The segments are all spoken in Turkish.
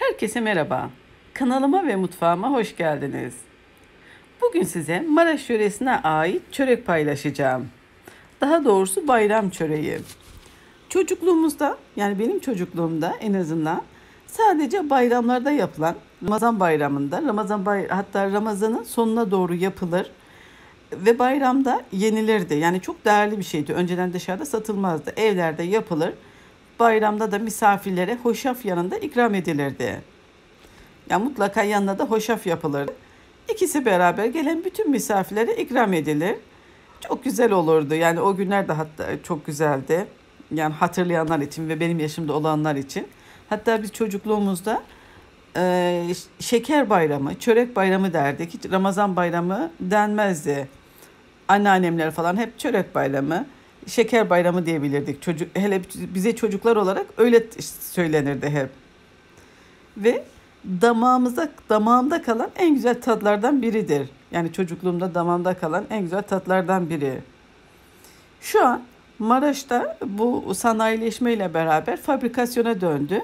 Herkese merhaba. Kanalıma ve mutfağıma hoş geldiniz. Bugün size Maraş yöresine ait çörek paylaşacağım. Daha doğrusu bayram çöreği. Çocukluğumuzda yani benim çocukluğumda en azından sadece bayramlarda yapılan Ramazan bayramında Ramazan bay hatta Ramazan'ın sonuna doğru yapılır ve bayramda yenilirdi. Yani çok değerli bir şeydi. Önceden dışarıda satılmazdı. Evlerde yapılır bayramda da misafirlere hoşaf yanında ikram edilirdi. Ya yani mutlaka yanına da hoşaf yapılır. İkisi beraber gelen bütün misafirlere ikram edilir. Çok güzel olurdu. Yani o günler de hatta çok güzeldi. Yani hatırlayanlar için ve benim yaşımda olanlar için. Hatta biz çocukluğumuzda e, şeker bayramı, çörek bayramı derdik. Hiç Ramazan bayramı denmezdi. Anneannemler falan hep çörek bayramı şeker bayramı diyebilirdik. Çocuk, hele bize çocuklar olarak öyle söylenirdi hep. Ve damağımıza, damağımda kalan en güzel tatlardan biridir. Yani çocukluğumda damağımda kalan en güzel tatlardan biri. Şu an Maraş'ta bu sanayileşmeyle beraber fabrikasyona döndü.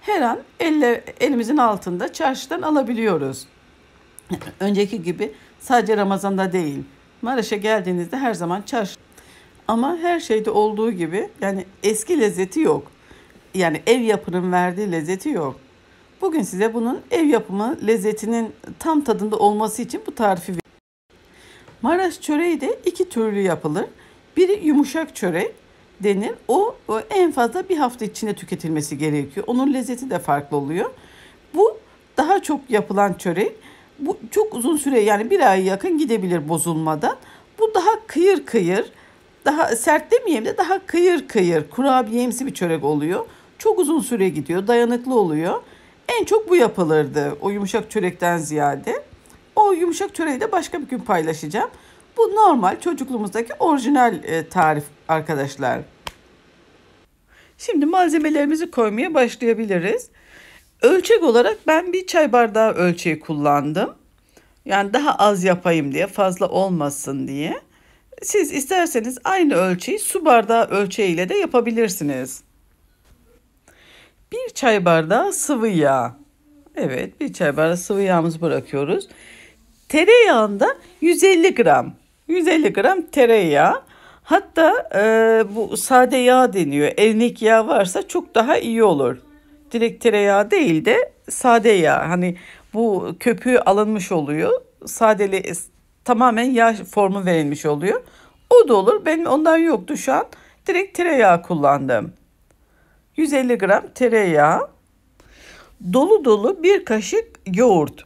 Her an elle, elimizin altında çarşıdan alabiliyoruz. Önceki gibi sadece Ramazan'da değil. Maraş'a geldiğinizde her zaman çarşı ama her şeyde olduğu gibi yani eski lezzeti yok. Yani ev yapının verdiği lezzeti yok. Bugün size bunun ev yapımı lezzetinin tam tadında olması için bu tarifi veriyorum. Maraş çöreği de iki türlü yapılır. Biri yumuşak çörek denir. O en fazla bir hafta içinde tüketilmesi gerekiyor. Onun lezzeti de farklı oluyor. Bu daha çok yapılan çörek. Bu çok uzun süre yani bir ay yakın gidebilir bozulmadan. Bu daha kıyır kıyır daha sert demeyeyim de daha kıyır kıyır kurabiyemsi bir çörek oluyor. Çok uzun süre gidiyor, dayanıklı oluyor. En çok bu yapılırdı o yumuşak çörekten ziyade. O yumuşak çöreği de başka bir gün paylaşacağım. Bu normal çocukluğumuzdaki orijinal e, tarif arkadaşlar. Şimdi malzemelerimizi koymaya başlayabiliriz. Ölçek olarak ben bir çay bardağı ölçeği kullandım. Yani daha az yapayım diye fazla olmasın diye. Siz isterseniz aynı ölçeyi su bardağı ölçeğiyle de yapabilirsiniz. Bir çay bardağı sıvı yağ. Evet bir çay bardağı sıvı yağımızı bırakıyoruz. Tereyağında 150 gram. 150 gram tereyağı. Hatta e, bu sade yağ deniyor. Elnik yağ varsa çok daha iyi olur. Direkt tereyağı değil de sade yağ. Hani bu köpüğü alınmış oluyor. Sadeli tamamen yağ formu verilmiş oluyor. O da olur. Benim ondan yoktu şu an. Direkt tereyağı kullandım. 150 gram tereyağı. Dolu dolu bir kaşık yoğurt.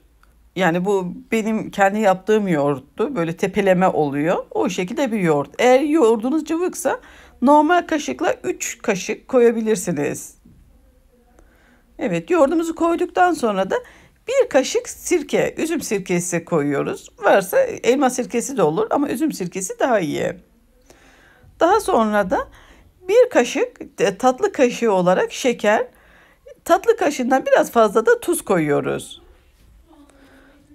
Yani bu benim kendi yaptığım yoğurttu. Böyle tepeleme oluyor. O şekilde bir yoğurt. Eğer yoğurdunuz cıvıksa normal kaşıkla 3 kaşık koyabilirsiniz. Evet yoğurdumuzu koyduktan sonra da bir kaşık sirke, üzüm sirkesi koyuyoruz. Varsa elma sirkesi de olur ama üzüm sirkesi daha iyi. Daha sonra da bir kaşık e, tatlı kaşığı olarak şeker, tatlı kaşığından biraz fazla da tuz koyuyoruz.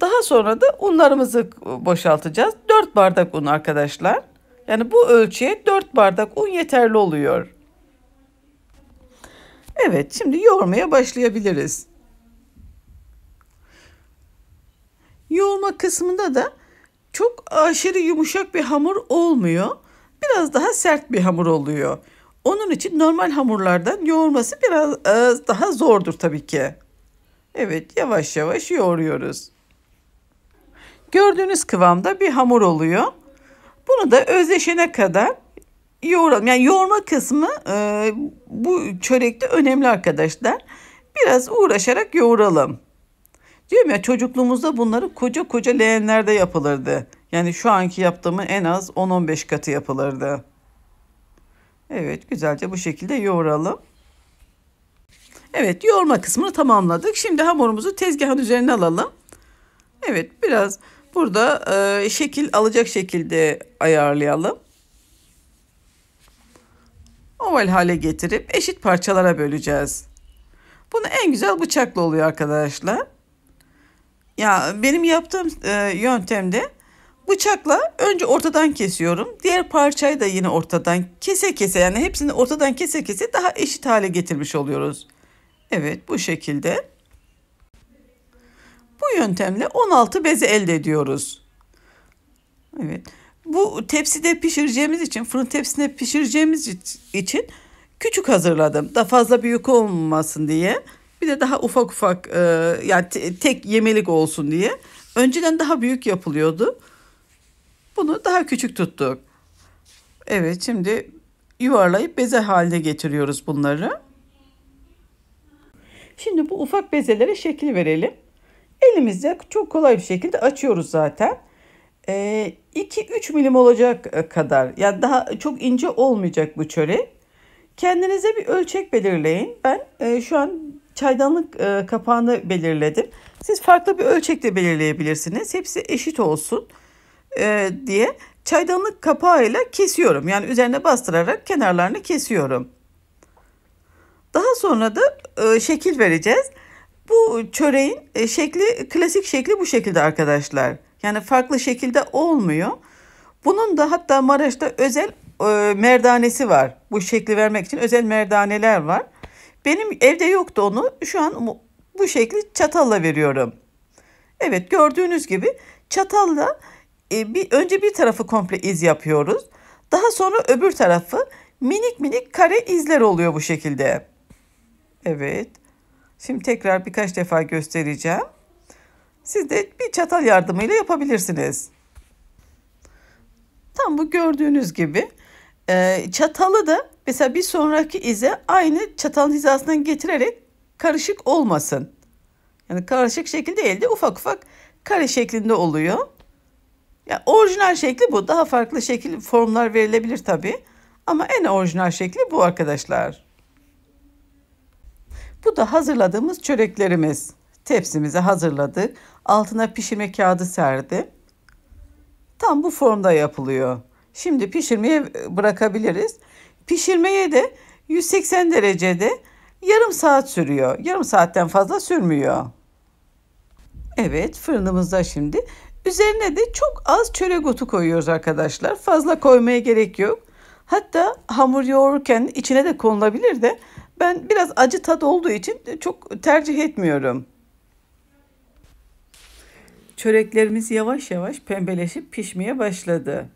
Daha sonra da unlarımızı boşaltacağız. 4 bardak un arkadaşlar. Yani bu ölçüye 4 bardak un yeterli oluyor. Evet şimdi yoğurmaya başlayabiliriz. Yoğurma kısmında da çok aşırı yumuşak bir hamur olmuyor. Biraz daha sert bir hamur oluyor. Onun için normal hamurlardan yoğurması biraz e, daha zordur tabii ki. Evet yavaş yavaş yoğuruyoruz. Gördüğünüz kıvamda bir hamur oluyor. Bunu da özleşene kadar yoğuralım. Yani yoğurma kısmı e, bu çörekte önemli arkadaşlar. Biraz uğraşarak yoğuralım. Diyorum ya çocukluğumuzda bunları koca koca leğenlerde yapılırdı. Yani şu anki yaptığımın en az 10-15 katı yapılırdı. Evet güzelce bu şekilde yoğuralım. Evet yoğurma kısmını tamamladık. Şimdi hamurumuzu tezgahın üzerine alalım. Evet biraz burada e, şekil alacak şekilde ayarlayalım. Oval hale getirip eşit parçalara böleceğiz. Bunu en güzel bıçakla oluyor arkadaşlar. Ya benim yaptığım e, yöntemde bıçakla önce ortadan kesiyorum. Diğer parçayı da yine ortadan kese kese yani hepsini ortadan kese kese daha eşit hale getirmiş oluyoruz. Evet bu şekilde. Bu yöntemle 16 beze elde ediyoruz. Evet. Bu tepside pişireceğimiz için, fırın tepsisinde pişireceğimiz için küçük hazırladım. Da fazla büyük olmasın diye. Bir de daha ufak ufak e, yani te, tek yemelik olsun diye. Önceden daha büyük yapılıyordu. Bunu daha küçük tuttuk. Evet şimdi yuvarlayıp beze haline getiriyoruz bunları. Şimdi bu ufak bezelere şekil verelim. Elimizle çok kolay bir şekilde açıyoruz zaten. Ee, 2-3 milim olacak kadar yani daha çok ince olmayacak bu çörek. Kendinize bir ölçek belirleyin. Ben e, şu an çaydanlık e, kapağını belirledim. Siz farklı bir ölçekte belirleyebilirsiniz. Hepsi eşit olsun e, diye çaydanlık kapağıyla kesiyorum. Yani üzerine bastırarak kenarlarını kesiyorum. Daha sonra da e, şekil vereceğiz. Bu çöreğin e, şekli klasik şekli bu şekilde arkadaşlar. Yani farklı şekilde olmuyor. Bunun da hatta Maraş'ta özel e, merdanesi var. Bu şekli vermek için özel merdaneler var. Benim evde yoktu onu. Şu an bu şekli çatalla veriyorum. Evet gördüğünüz gibi çatalla e, bir önce bir tarafı komple iz yapıyoruz. Daha sonra öbür tarafı minik minik kare izler oluyor bu şekilde. Evet. Şimdi tekrar birkaç defa göstereceğim. Siz de bir çatal yardımıyla yapabilirsiniz. Tam bu gördüğünüz gibi e, çatalı da Mesela bir sonraki ize aynı çatalın hizasından getirerek karışık olmasın. Yani karışık şekilde de ufak ufak kare şeklinde oluyor. Yani orijinal şekli bu. Daha farklı şekil formlar verilebilir tabi. Ama en orijinal şekli bu arkadaşlar. Bu da hazırladığımız çöreklerimiz. Tepsimizi hazırladık. Altına pişirme kağıdı serdim. Tam bu formda yapılıyor. Şimdi pişirmeye bırakabiliriz. Pişirmeye de 180 derecede yarım saat sürüyor. Yarım saatten fazla sürmüyor. Evet fırınımızda şimdi. Üzerine de çok az çörek otu koyuyoruz arkadaşlar. Fazla koymaya gerek yok. Hatta hamur yoğururken içine de konulabilir de ben biraz acı tat olduğu için çok tercih etmiyorum. Çöreklerimiz yavaş yavaş pembeleşip pişmeye başladı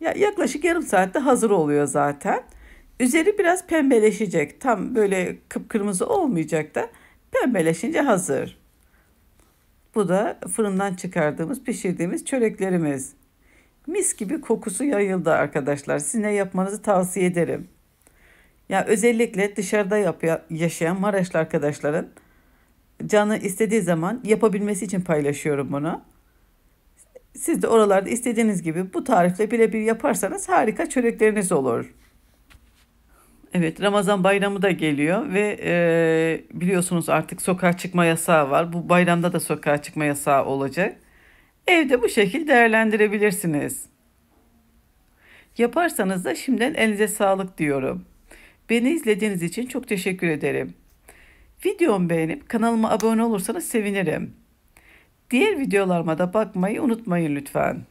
ya Yaklaşık yarım saatte hazır oluyor zaten. Üzeri biraz pembeleşecek. Tam böyle kıpkırmızı olmayacak da pembeleşince hazır. Bu da fırından çıkardığımız, pişirdiğimiz çöreklerimiz. Mis gibi kokusu yayıldı arkadaşlar. Size yapmanızı tavsiye ederim. Ya özellikle dışarıda yaşayan Maraşlı arkadaşların canı istediği zaman yapabilmesi için paylaşıyorum bunu. Siz de oralarda istediğiniz gibi bu tarifle birebir yaparsanız harika çörekleriniz olur. Evet Ramazan bayramı da geliyor ve e, biliyorsunuz artık sokağa çıkma yasağı var. Bu bayramda da sokağa çıkma yasağı olacak. Evde bu şekilde değerlendirebilirsiniz. Yaparsanız da şimdiden elinize sağlık diyorum. Beni izlediğiniz için çok teşekkür ederim. Videomu beğenip kanalıma abone olursanız sevinirim. Diğer videolarıma da bakmayı unutmayın lütfen.